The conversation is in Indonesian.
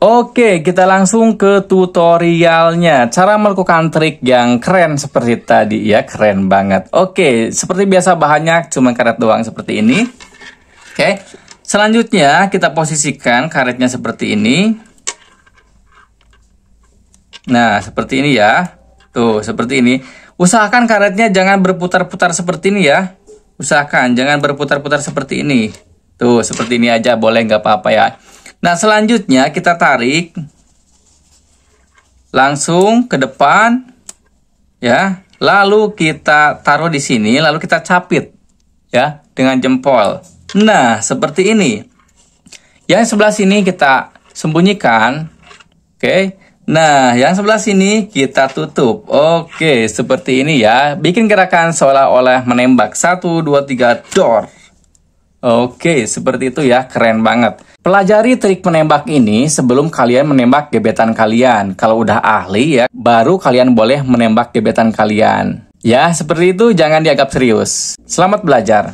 Oke, kita langsung ke tutorialnya. Cara melakukan trik yang keren seperti tadi ya, keren banget. Oke, seperti biasa bahannya cuma karet doang seperti ini. Oke. Selanjutnya kita posisikan karetnya seperti ini. Nah, seperti ini ya. Tuh, seperti ini. Usahakan karetnya jangan berputar-putar seperti ini ya. Usahakan jangan berputar-putar seperti ini. Tuh, seperti ini aja boleh nggak apa-apa ya. Nah, selanjutnya kita tarik langsung ke depan ya. Lalu kita taruh di sini, lalu kita capit ya dengan jempol. Nah, seperti ini. Ya, yang sebelah sini kita sembunyikan. Oke. Okay. Nah, yang sebelah sini kita tutup. Oke, seperti ini ya. Bikin gerakan seolah-olah menembak. 1, 2, 3, door. Oke, seperti itu ya, keren banget. Pelajari trik menembak ini sebelum kalian menembak gebetan kalian. Kalau udah ahli ya, baru kalian boleh menembak gebetan kalian. Ya, seperti itu, jangan dianggap serius. Selamat belajar.